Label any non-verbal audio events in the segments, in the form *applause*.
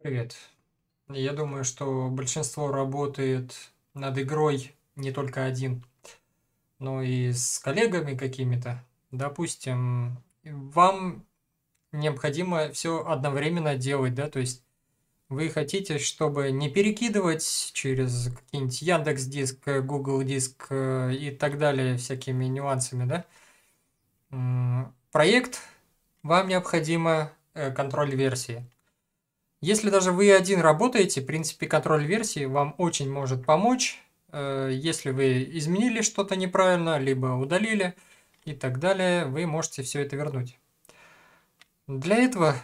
Привет. Я думаю, что большинство работает над игрой не только один, но и с коллегами какими-то. Допустим, вам необходимо все одновременно делать, да, то есть вы хотите, чтобы не перекидывать через какие-нибудь Яндекс Диск, Google Диск э, и так далее всякими нюансами, да? Проект вам необходимо э, контроль версии. Если даже вы один работаете, в принципе, контроль версии вам очень может помочь, э, если вы изменили что-то неправильно, либо удалили и так далее, вы можете все это вернуть. Для этого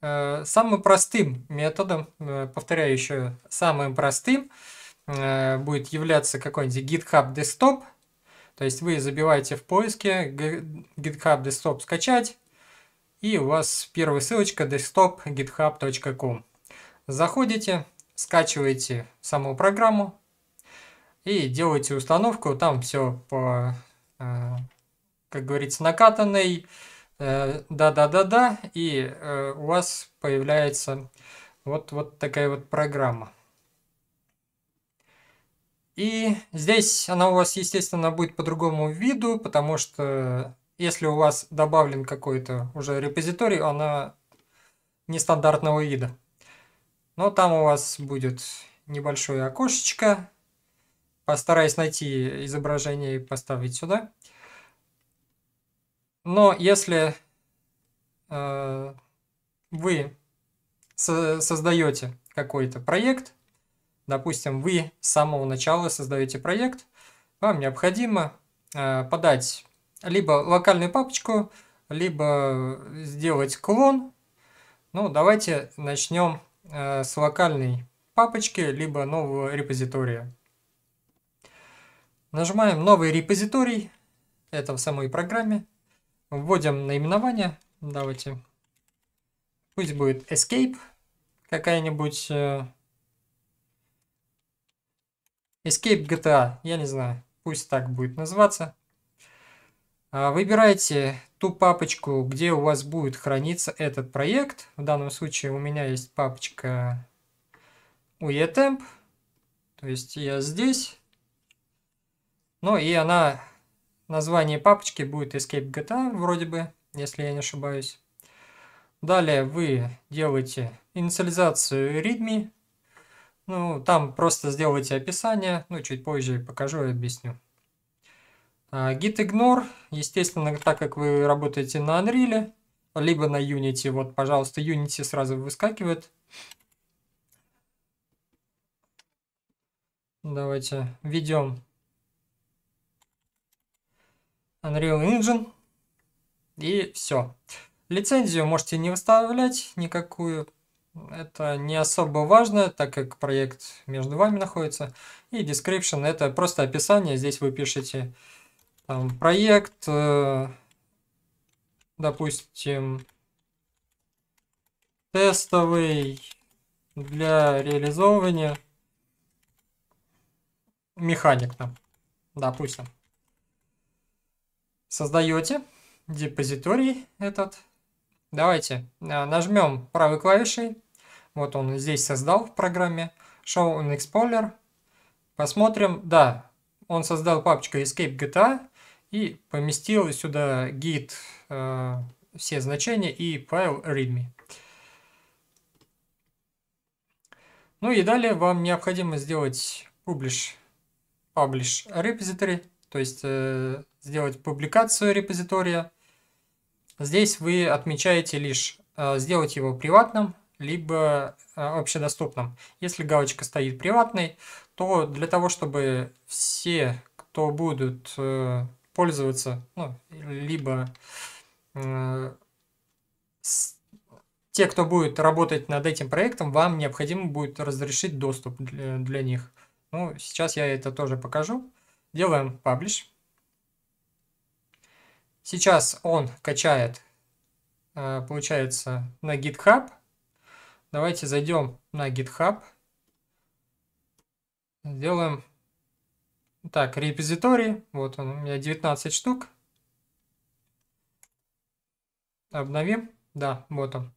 э, самым простым методом, э, повторяю еще, самым простым будет являться какой-нибудь GitHub Desktop. То есть вы забиваете в поиске GitHub Desktop скачать, и у вас первая ссылочка desktop.github.com. Заходите, скачиваете саму программу и делаете установку. Там все по, э, как говорится, накатанной. Э, да-да-да-да. И э, у вас появляется вот, вот такая вот программа. И здесь она у вас, естественно, будет по другому виду, потому что если у вас добавлен какой-то уже репозиторий, она нестандартного вида. Но там у вас будет небольшое окошечко. Постараюсь найти изображение и поставить сюда. Но если э, вы со создаете какой-то проект, допустим, вы с самого начала создаете проект, вам необходимо э, подать либо локальную папочку, либо сделать клон. Ну, давайте начнем э, с локальной папочки, либо нового репозитория. Нажимаем «Новый репозиторий». Это в самой программе. Вводим наименование. Давайте. Пусть будет Escape. Какая-нибудь... Э. Escape GTA. Я не знаю. Пусть так будет называться. А, выбирайте ту папочку, где у вас будет храниться этот проект. В данном случае у меня есть папочка UETemp. То есть я здесь. Ну и она, название папочки будет Escape GTA, вроде бы, если я не ошибаюсь. Далее вы делаете инициализацию README. Ну, там просто сделайте описание. Ну, чуть позже покажу и объясню. А, Git Ignore, естественно, так как вы работаете на Unreal, либо на Unity, вот, пожалуйста, Unity сразу выскакивает. Давайте введем Unreal Engine. И все. Лицензию можете не выставлять никакую. Это не особо важно, так как проект между вами находится. И description это просто описание. Здесь вы пишете там проект, э, допустим, тестовый для реализовывания механик там, допустим. Создаете депозиторий этот. Давайте э, нажмем правой клавишей. Вот он здесь создал в программе Show an Explorer. Посмотрим. Да, он создал папочку Escape GTA и поместил сюда git э, все значения и файл readme. Ну и далее вам необходимо сделать publish, publish repository, то есть э, сделать публикацию репозитория. Здесь вы отмечаете лишь э, сделать его приватным, либо э, общедоступным. Если галочка стоит приватной, то для того, чтобы все, кто будут э, пользоваться, ну, либо э, с, те, кто будет работать над этим проектом, вам необходимо будет разрешить доступ для, э, для них. Ну, сейчас я это тоже покажу. Делаем publish. Сейчас он качает, э, получается, на GitHub. Давайте зайдем на GitHub. Сделаем так, репозиторий. Вот он, у меня 19 штук. Обновим. Да, вот он.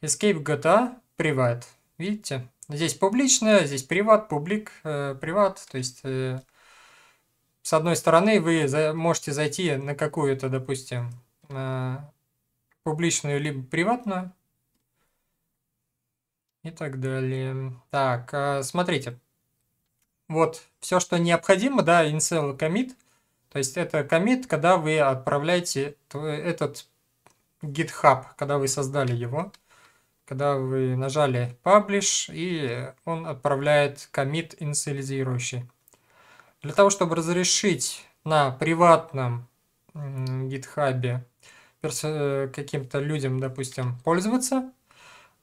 Escape GTA Private. Видите? Здесь публичное, здесь приват, публик, э, приват. То есть, э, с одной стороны, вы за, можете зайти на какую-то, допустим, э, публичную либо приватную. И так далее. Так, э, смотрите. Смотрите. Вот, все, что необходимо, да, initial commit. То есть это commit, когда вы отправляете этот GitHub, когда вы создали его. Когда вы нажали publish, и он отправляет commit инициализирующий. Для того, чтобы разрешить на приватном гитхабе э, каким-то людям, допустим, пользоваться.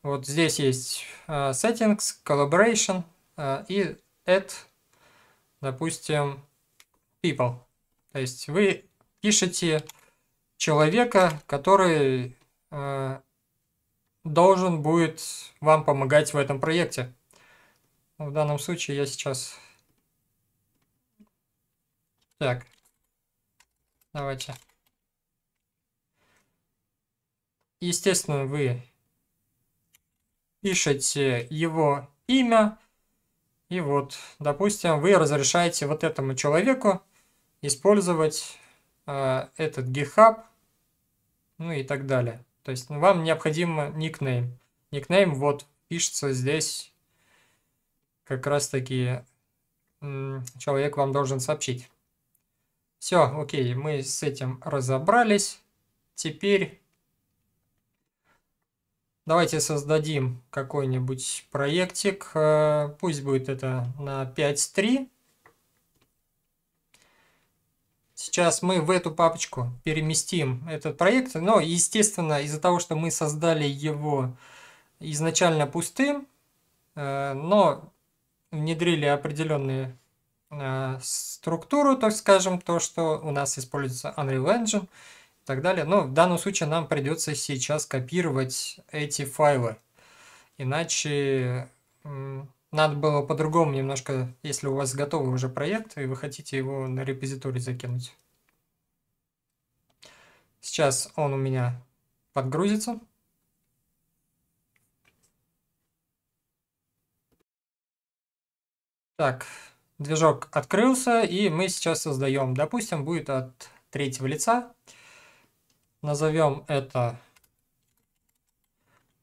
Вот здесь есть э, settings, collaboration э, и add допустим, people. То есть вы пишете человека, который э, должен будет вам помогать в этом проекте. Ну, в данном случае я сейчас... Так, давайте. Естественно, вы пишете его имя, и вот, допустим, вы разрешаете вот этому человеку использовать э, этот GitHub, ну и так далее. То есть вам необходим никнейм. Никнейм вот пишется здесь как раз таки человек вам должен сообщить. Все, окей, мы с этим разобрались. Теперь Давайте создадим какой-нибудь проектик. Э, пусть будет это на 5.3. Сейчас мы в эту папочку переместим этот проект. Но, естественно, из-за того, что мы создали его изначально пустым, э, но внедрили определенные э, структуру, так скажем, то, что у нас используется Unreal Engine, так далее. Но в данном случае нам придется сейчас копировать эти файлы. Иначе надо было по-другому немножко, если у вас готовый уже проект, и вы хотите его на репозиторий закинуть. Сейчас он у меня подгрузится. Так, движок открылся, и мы сейчас создаем, допустим, будет от третьего лица. Назовем это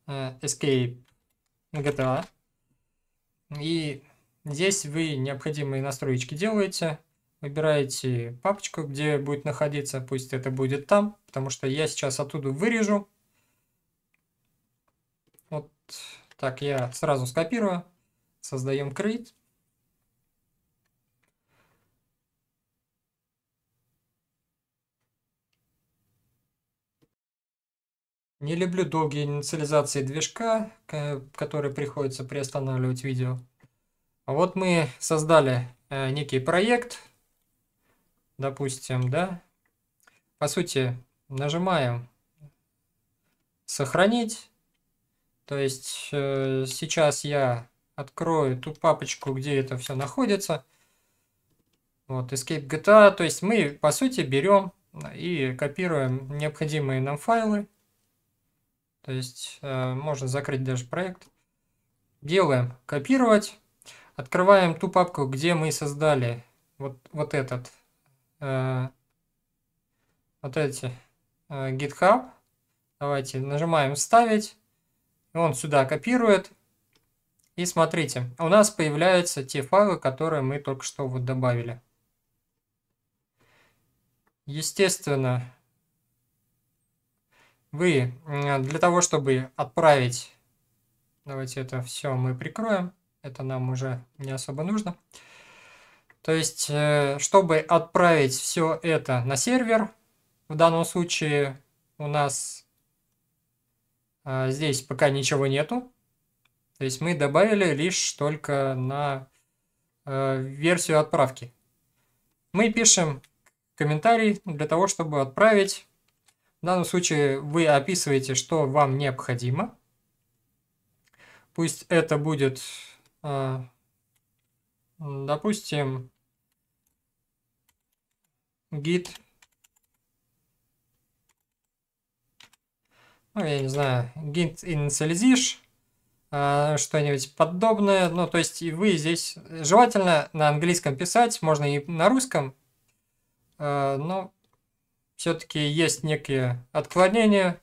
э, Escape GTA. И здесь вы необходимые настройки делаете. Выбираете папочку, где будет находиться. Пусть это будет там, потому что я сейчас оттуда вырежу. Вот так я сразу скопирую. Создаем крейт. Не люблю долгие инициализации движка, которые приходится приостанавливать видео. Вот мы создали э, некий проект, допустим, да. По сути, нажимаем «Сохранить». То есть э, сейчас я открою ту папочку, где это все находится. Вот, Escape GTA. То есть мы, по сути, берем и копируем необходимые нам файлы то есть э, можно закрыть даже проект. Делаем копировать. Открываем ту папку, где мы создали вот, вот этот, э, вот эти э, GitHub. Давайте нажимаем «Вставить». Он сюда копирует. И смотрите, у нас появляются те файлы, которые мы только что вот добавили. Естественно, вы для того, чтобы отправить... Давайте это все мы прикроем. Это нам уже не особо нужно. То есть, э, чтобы отправить все это на сервер, в данном случае у нас а, здесь пока ничего нету. То есть мы добавили лишь только на э, версию отправки. Мы пишем комментарий для того, чтобы отправить в данном случае вы описываете, что вам необходимо. Пусть это будет, э, допустим, git. Ну, я не знаю, git initializish, э, что-нибудь подобное. Ну, то есть, и вы здесь э, желательно на английском писать, можно и на русском, но все-таки есть некие отклонения,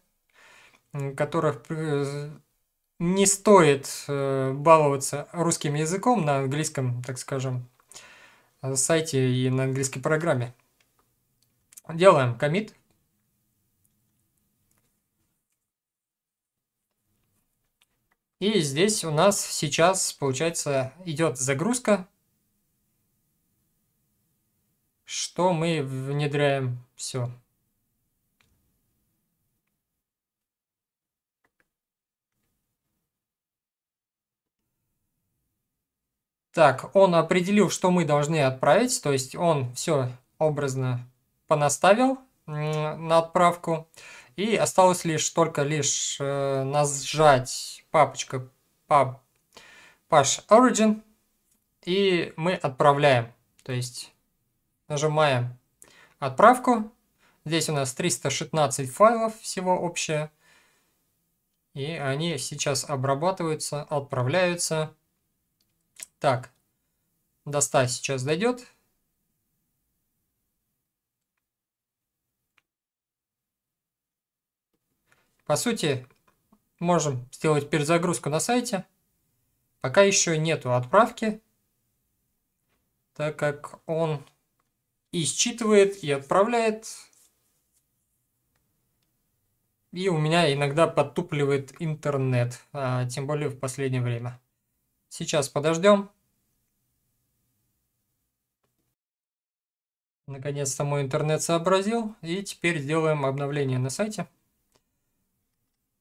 которых э, не стоит э, баловаться русским языком на английском, так скажем, э, сайте и на английской программе. Делаем комит. И здесь у нас сейчас, получается, идет загрузка, что мы внедряем все. Так, он определил, что мы должны отправить, то есть он все образно понаставил на отправку. И осталось лишь только лишь э, нажать папочка pub pash origin и мы отправляем. То есть нажимаем отправку. Здесь у нас 316 файлов всего общее. И они сейчас обрабатываются, отправляются. Так, до 100 сейчас дойдет. По сути, можем сделать перезагрузку на сайте. Пока еще нету отправки, так как он и считывает, и отправляет. И у меня иногда подтупливает интернет, а, тем более в последнее время. Сейчас подождем. Наконец-то мой интернет сообразил. И теперь делаем обновление на сайте.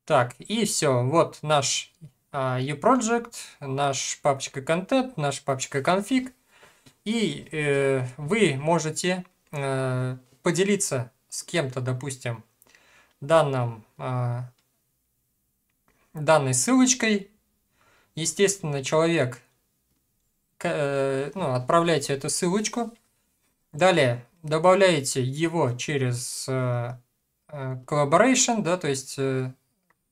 Так, и все. Вот наш uProject, а, наш папочка контент, наш папочка конфиг. И э, вы можете э, поделиться с кем-то, допустим, данным, э, данной ссылочкой Естественно, человек, э, ну, отправляете эту ссылочку. Далее добавляете его через э, э, collaboration, да, то есть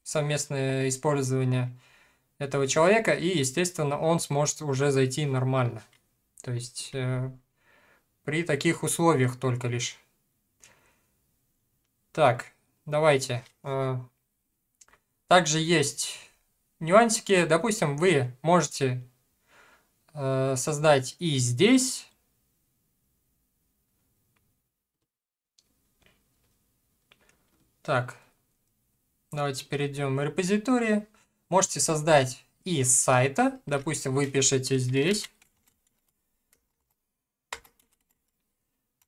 совместное использование этого человека, и, естественно, он сможет уже зайти нормально. То есть э, при таких условиях только лишь. Так, давайте. Э, также есть нюансики, допустим, вы можете э, создать и здесь. Так, давайте перейдем в репозитории. Можете создать и с сайта. Допустим, вы пишете здесь.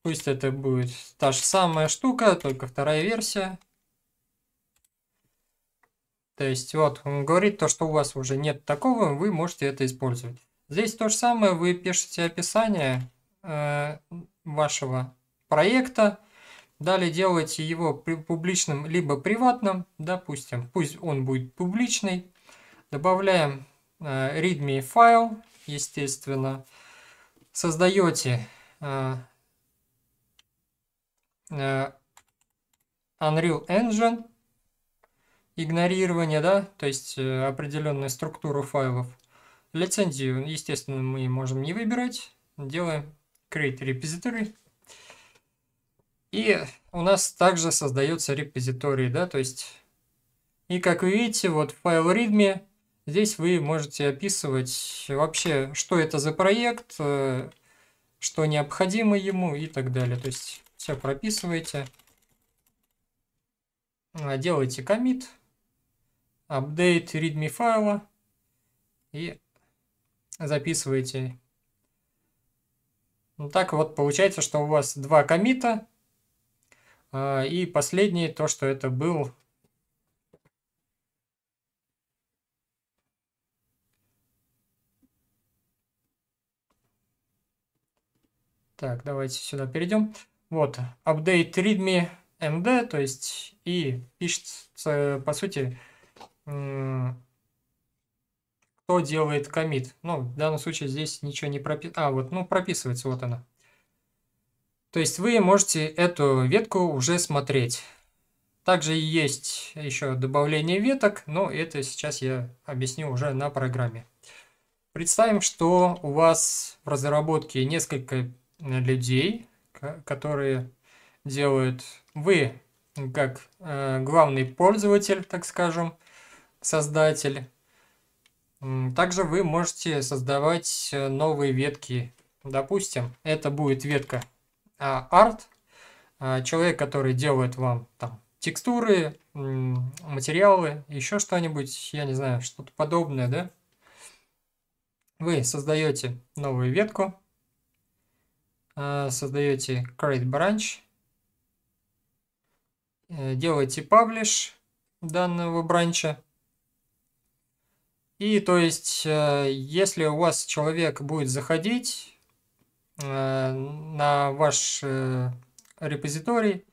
Пусть это будет та же самая штука, только вторая версия. То есть вот он говорит то, что у вас уже нет такого, вы можете это использовать. Здесь то же самое, вы пишете описание э, вашего проекта, далее делаете его публичным либо приватным, допустим, пусть он будет публичный. Добавляем э, readme файл, естественно. Создаете э, э, Unreal Engine игнорирование, да, то есть э, определенная структура файлов. Лицензию, естественно, мы можем не выбирать. Делаем create repository. И у нас также создается репозиторий, да, то есть... И как вы видите, вот в файл readme здесь вы можете описывать вообще, что это за проект, э, что необходимо ему и так далее. То есть все прописываете, э, делаете комит update readme файла и записываете. Ну, так вот получается, что у вас два комита, а, и последнее то, что это был Так, давайте сюда перейдем. Вот, update readme md, то есть и пишется, по сути, кто делает комит. Ну, в данном случае здесь ничего не прописывается. А, вот, ну, прописывается, вот она. То есть вы можете эту ветку уже смотреть. Также есть еще добавление веток, но это сейчас я объясню уже на программе. Представим, что у вас в разработке несколько э, людей, которые делают вы как э, главный пользователь, так скажем, создатель. Также вы можете создавать э, новые ветки. Допустим, это будет ветка а, арт. А, человек, который делает вам там текстуры, материалы, еще что-нибудь, я не знаю, что-то подобное, да? Вы создаете новую ветку, а, создаете create branch, э, делаете publish данного бранча, и то есть, э, если у вас человек будет заходить э, на ваш э, репозиторий,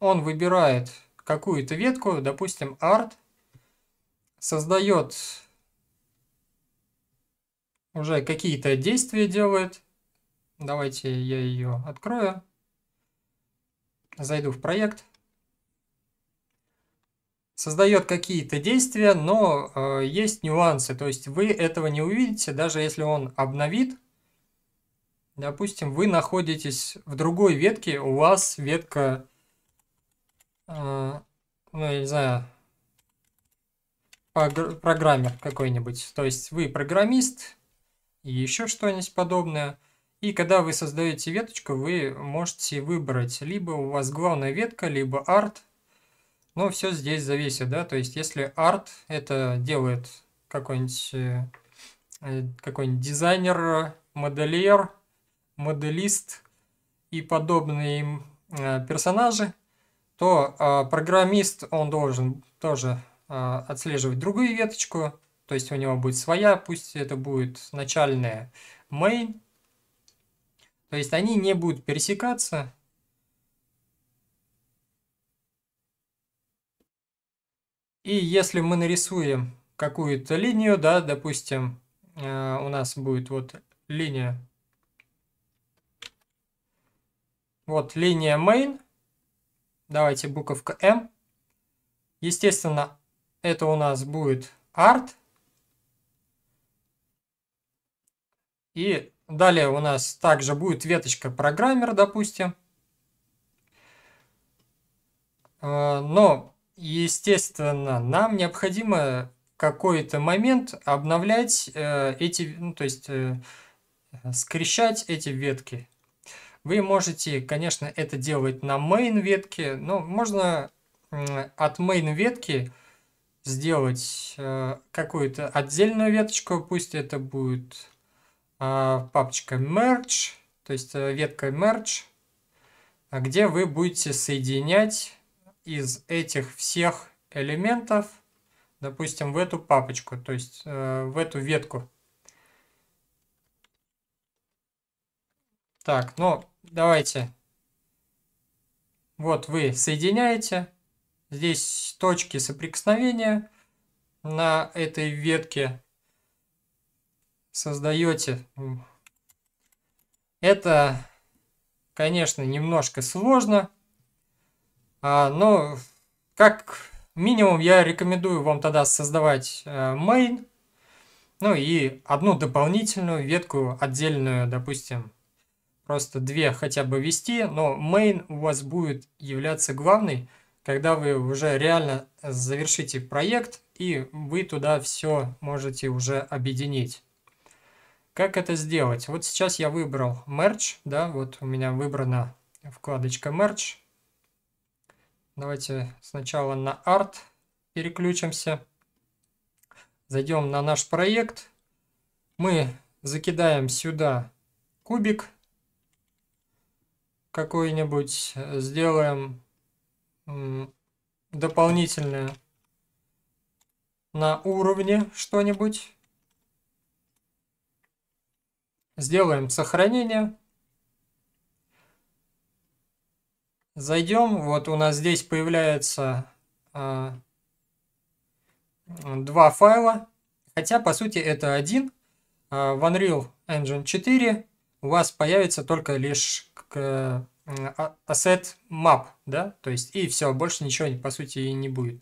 он выбирает какую-то ветку, допустим, art, создает уже какие-то действия делает. Давайте я ее открою. Зайду в проект создает какие-то действия, но э, есть нюансы, то есть вы этого не увидите, даже если он обновит. Допустим, вы находитесь в другой ветке, у вас ветка, э, ну я не знаю, программер какой-нибудь, то есть вы программист и еще что-нибудь подобное. И когда вы создаете веточку, вы можете выбрать, либо у вас главная ветка, либо арт – ну, все здесь зависит, да, то есть если арт это делает какой-нибудь э, э, какой дизайнер, модельер, моделист и подобные э, персонажи, то а, программист, он должен тоже а, отслеживать другую веточку, то есть у него будет своя, пусть это будет начальная main, то есть они не будут пересекаться, И если мы нарисуем какую-то линию, да, допустим, э, у нас будет вот линия, вот линия main, давайте буковка M. Естественно, это у нас будет art. И далее у нас также будет веточка программер, допустим. Э, но естественно, нам необходимо какой-то момент обновлять э, эти, ну, то есть э, скрещать эти ветки. Вы можете, конечно, это делать на main ветке, но можно э, от main ветки сделать э, какую-то отдельную веточку, пусть это будет э, папочка merge, то есть э, ветка merge, где вы будете соединять из этих всех элементов, допустим, в эту папочку, то есть э, в эту ветку. Так, ну давайте. Вот вы соединяете. Здесь точки соприкосновения на этой ветке создаете. Это, конечно, немножко сложно. А, ну, как минимум я рекомендую вам тогда создавать main, э, ну и одну дополнительную ветку отдельную, допустим, просто две хотя бы вести, но main у вас будет являться главной, когда вы уже реально завершите проект, и вы туда все можете уже объединить. Как это сделать? Вот сейчас я выбрал Merge, да, вот у меня выбрана вкладочка Merge. Давайте сначала на Art переключимся. Зайдем на наш проект. Мы закидаем сюда кубик какой-нибудь. Сделаем дополнительное на уровне что-нибудь. Сделаем сохранение. Зайдем, вот у нас здесь появляется э, два файла, хотя по сути это один. Э, а, в Unreal Engine 4 у вас появится только лишь к, э, asset map, да, то есть и все, больше ничего по сути и не будет.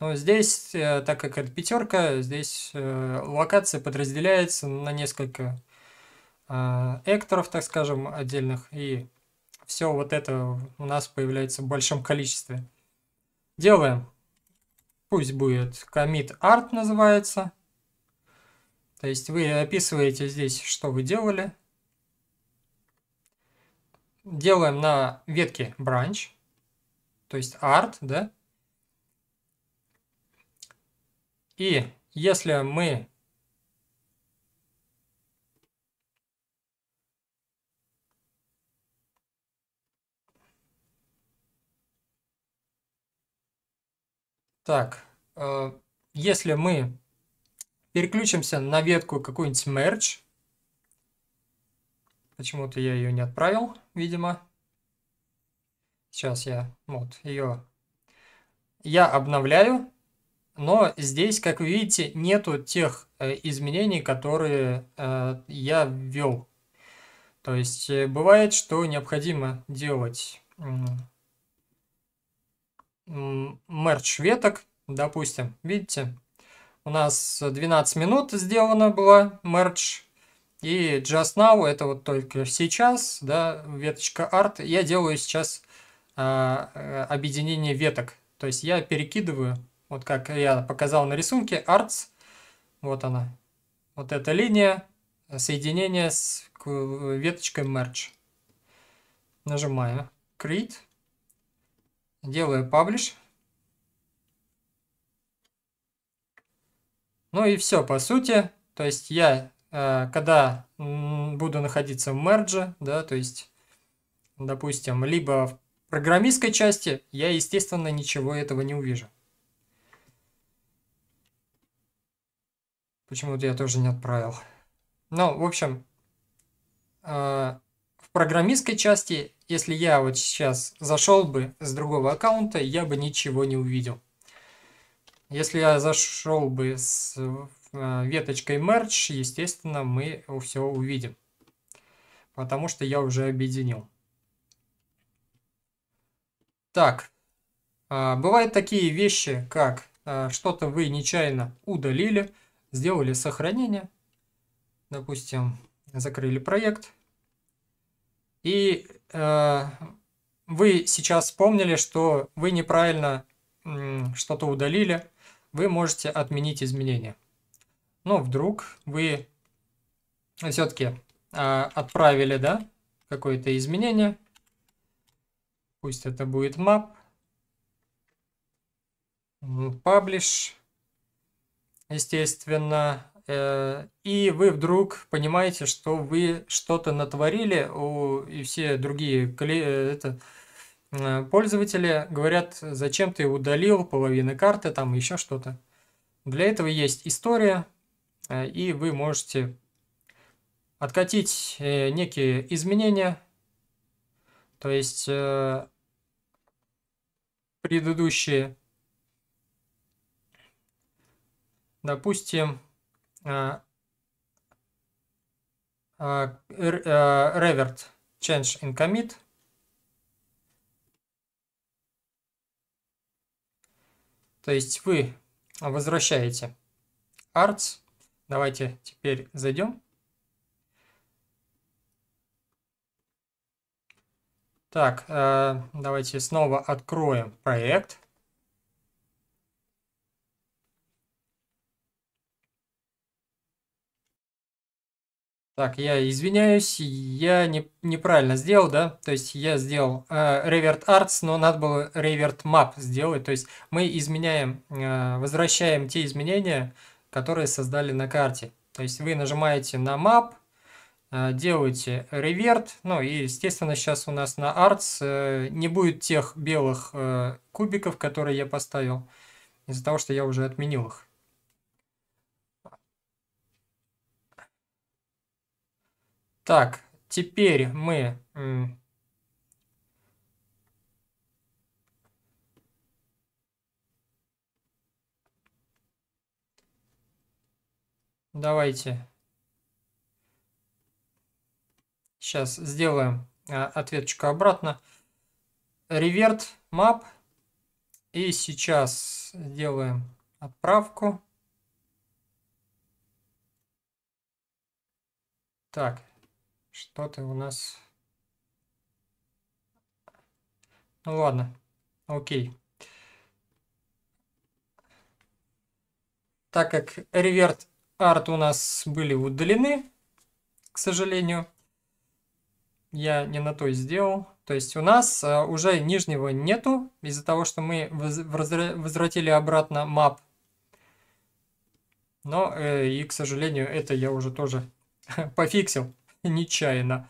Но здесь, э, так как это пятерка, здесь э, локация подразделяется на несколько э, экторов, так скажем, отдельных и все вот это у нас появляется в большом количестве. Делаем. Пусть будет commit art называется. То есть вы описываете здесь, что вы делали. Делаем на ветке branch, то есть art, да. И если мы Так, э, если мы переключимся на ветку какую-нибудь merge, почему-то я ее не отправил, видимо. Сейчас я вот ее я обновляю, но здесь, как вы видите, нету тех э, изменений, которые э, я ввел. То есть бывает, что необходимо делать мерч веток, допустим. Видите, у нас 12 минут сделано было мерч. И just now, это вот только сейчас, да, веточка art. Я делаю сейчас а, э, объединение веток. То есть я перекидываю, вот как я показал на рисунке, arts. Вот она. Вот эта линия соединения с веточкой merge. Нажимаю create делаю publish. Ну и все, по сути. То есть я, э, когда буду находиться в мерже, да, то есть, допустим, либо в программистской части, я, естественно, ничего этого не увижу. Почему-то я тоже не отправил. Ну, в общем, э, программистской части, если я вот сейчас зашел бы с другого аккаунта, я бы ничего не увидел. Если я зашел бы с э, веточкой merge, естественно, мы все увидим. Потому что я уже объединил. Так, а, бывают такие вещи, как а, что-то вы нечаянно удалили, сделали сохранение, допустим, закрыли проект, и э, вы сейчас вспомнили, что вы неправильно что-то удалили, вы можете отменить изменения. Но вдруг вы все-таки э, а, отправили да, какое-то изменение, пусть это будет map, publish, естественно, Э, и вы вдруг понимаете, что вы что-то натворили, и все другие э, это, э, пользователи говорят, зачем ты удалил половины карты, там еще что-то. Для этого есть история, и вы можете откатить некие изменения, то есть предыдущие, допустим, а, а, а, revert change in commit. То есть вы возвращаете arts. Давайте теперь зайдем. Так, давайте снова откроем проект. Так, я извиняюсь, я не, неправильно сделал, да? То есть я сделал э, revert arts, но надо было revert map сделать. То есть мы изменяем, э, возвращаем те изменения, которые создали на карте. То есть вы нажимаете на map, э, делаете revert, ну и естественно сейчас у нас на arts э, не будет тех белых э, кубиков, которые я поставил, из-за того, что я уже отменил их. Так, теперь мы... Давайте сейчас сделаем а, ответочку обратно. Revert map. И сейчас сделаем отправку. Так, что ты у нас? Ну ладно, окей. Так как реверт арт у нас были удалены, к сожалению, я не на той сделал. То есть у нас э, уже нижнего нету, из-за того, что мы возвратили обратно map. Но э, и, к сожалению, это я уже тоже *laughs* пофиксил. *laughs* нечаянно.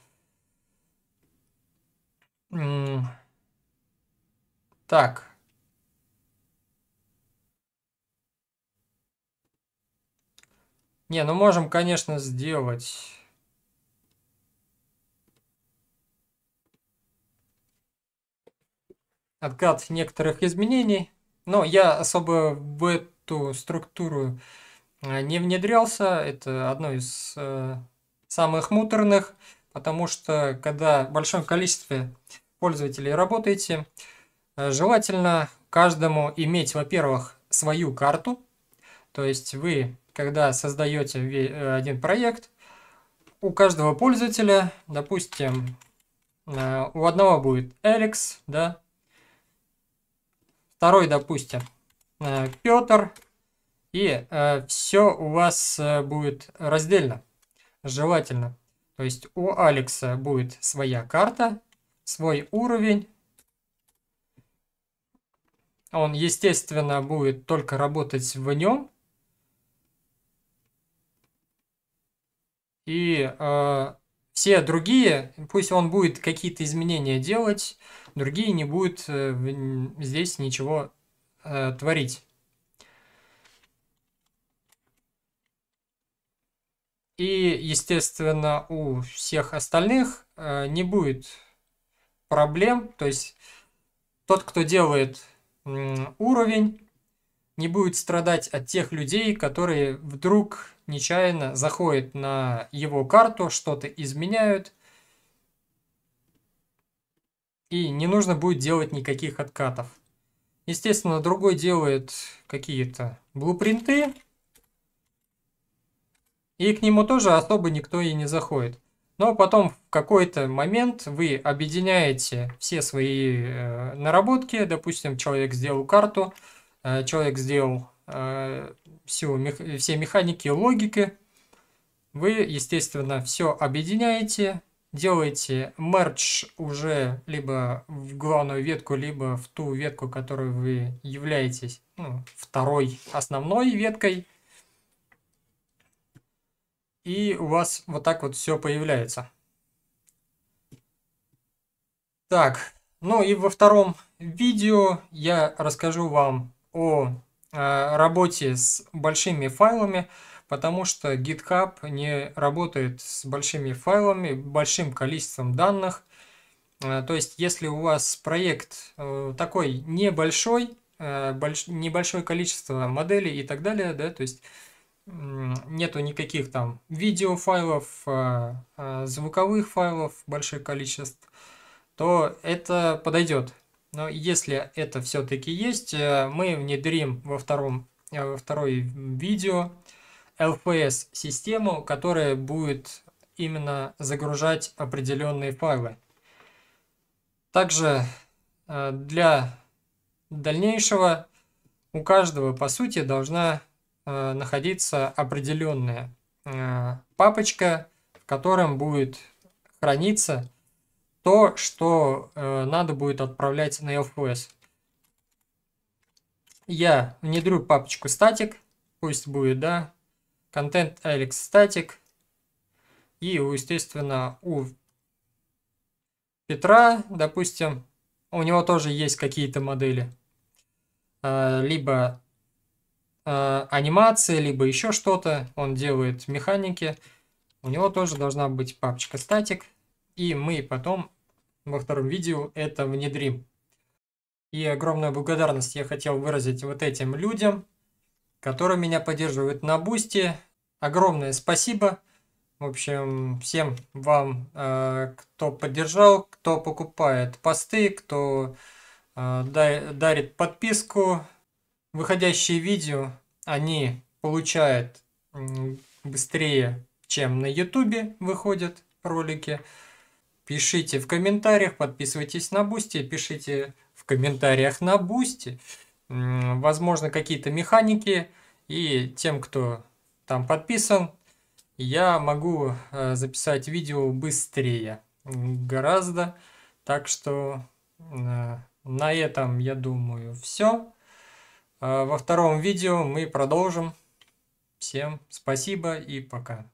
Так. Не, ну можем, конечно, сделать... откат некоторых изменений. Но я особо в эту структуру э, не внедрялся. Это одно из э, самых муторных, потому что когда в большом количестве пользователей работаете, э, желательно каждому иметь, во-первых, свою карту, то есть вы, когда создаете э, один проект, у каждого пользователя, допустим, э, у одного будет Алекс, да, второй, допустим, Петр, и все у вас будет раздельно желательно. То есть у Алекса будет своя карта, свой уровень. Он, естественно, будет только работать в нем. И э, все другие, пусть он будет какие-то изменения делать, другие не будут э, здесь ничего э, творить. И, естественно, у всех остальных э, не будет проблем. То есть тот, кто делает уровень, не будет страдать от тех людей, которые вдруг нечаянно заходят на его карту, что-то изменяют. И не нужно будет делать никаких откатов. Естественно, другой делает какие-то блупринты, и к нему тоже особо никто и не заходит. Но потом в какой-то момент вы объединяете все свои э, наработки. Допустим, человек сделал карту, э, человек сделал э, всю, мех, все механики, и логики. Вы, естественно, все объединяете, делаете мерч уже либо в главную ветку, либо в ту ветку, которую вы являетесь ну, второй основной веткой – и у вас вот так вот все появляется. Так, ну и во втором видео я расскажу вам о э, работе с большими файлами, потому что GitHub не работает с большими файлами, большим количеством данных. Э, то есть, если у вас проект э, такой небольшой, э, больш... небольшое количество моделей и так далее, да, то есть нету никаких там видеофайлов, э, э, звуковых файлов, большое количество, то это подойдет. Но если это все-таки есть, э, мы внедрим во, втором, во второй видео LPS-систему, которая будет именно загружать определенные файлы. Также для дальнейшего у каждого, по сути, должна Э, находиться определенная э, папочка, в котором будет храниться то, что э, надо будет отправлять на LFS. Я внедрю папочку static, пусть будет, да, content Alex static. И, естественно, у Петра, допустим, у него тоже есть какие-то модели. Либо э, анимации, либо еще что-то, он делает механики, у него тоже должна быть папочка статик, и мы потом во втором видео это внедрим. И огромную благодарность я хотел выразить вот этим людям, которые меня поддерживают на бусте. Огромное спасибо. В общем, всем вам, а, кто поддержал, кто покупает посты, кто а, дарит подписку, выходящие видео, они получают быстрее, чем на ютубе выходят ролики. Пишите в комментариях, подписывайтесь на Бусти, пишите в комментариях на Бусти. Возможно, какие-то механики. И тем, кто там подписан, я могу э, записать видео быстрее. Гораздо. Так что э, на этом, я думаю, все. Э, во втором видео мы продолжим. Всем спасибо и пока.